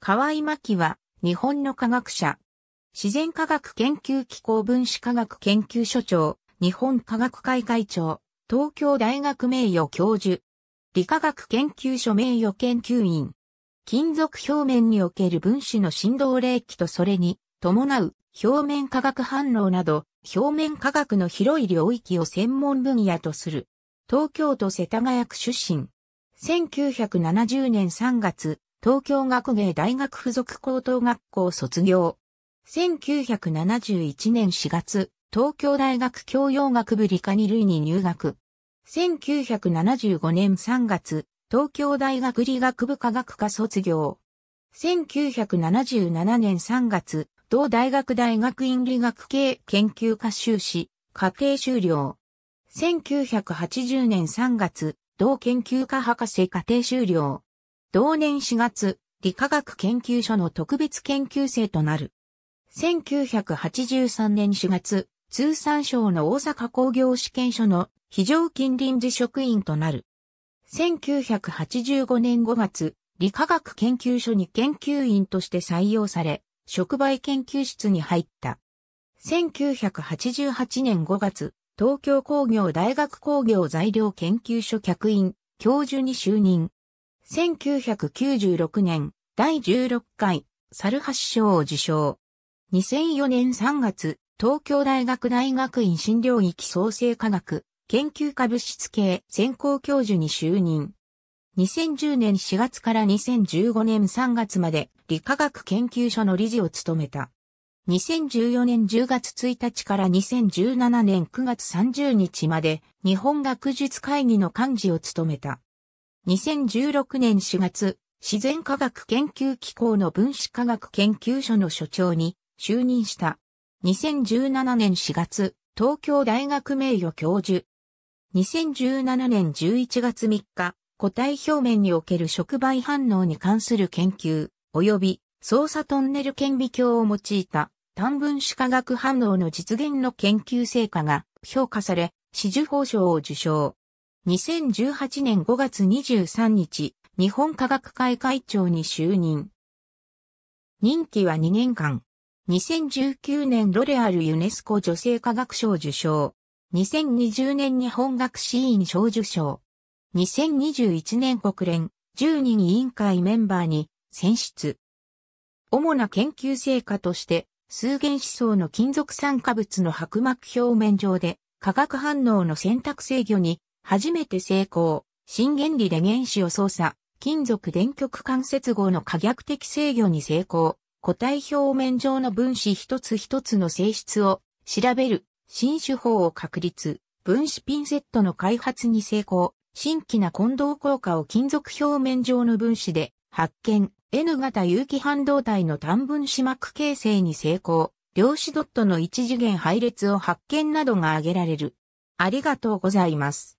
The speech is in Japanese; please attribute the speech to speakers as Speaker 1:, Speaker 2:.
Speaker 1: 河合真希は、日本の科学者。自然科学研究機構分子科学研究所長、日本科学会会長、東京大学名誉教授。理化学研究所名誉研究員。金属表面における分子の振動冷気とそれに伴う表面化学反応など表面化学の広い領域を専門分野とする東京都世田谷区出身1970年3月東京学芸大学附属高等学校卒業。1971年4月、東京大学教養学部理科2類に入学。1975年3月、東京大学理学部科学科卒業。1977年3月、同大学大学院理学系研究科修士、課程修了。1980年3月、同研究科博士課程修了。同年4月、理化学研究所の特別研究生となる。1983年4月、通産省の大阪工業試験所の非常勤臨時職員となる。1985年5月、理化学研究所に研究員として採用され、触媒研究室に入った。1988年5月、東京工業大学工業材料研究所客員、教授に就任。1996年、第16回、猿発症を受賞。2004年3月、東京大学大学院診療域創生科学、研究科物質系専攻教授に就任。2010年4月から2015年3月まで理化学研究所の理事を務めた。2014年10月1日から2017年9月30日まで日本学術会議の幹事を務めた。2016年4月、自然科学研究機構の分子科学研究所の所長に就任した。2017年4月、東京大学名誉教授。2017年11月3日、固体表面における触媒反応に関する研究、及び操作トンネル顕微鏡を用いた単分子化学反応の実現の研究成果が評価され、紫綬法賞を受賞。2018年5月23日、日本科学会会長に就任。任期は2年間。2019年ロレアルユネスコ女性科学賞受賞。2020年日本学士院賞受賞。2021年国連10人委員会メンバーに選出。主な研究成果として、数原思想の金属酸化物の薄膜表面上で化学反応の選択制御に初めて成功、新原理で原子を操作、金属電極間接合の可逆的制御に成功、固体表面上の分子一つ一つの性質を調べる、新手法を確立、分子ピンセットの開発に成功、新規な混同効果を金属表面上の分子で発見、N 型有機半導体の単分子膜形成に成功、量子ドットの一次元配列を発見などが挙げられる。ありがとうございます。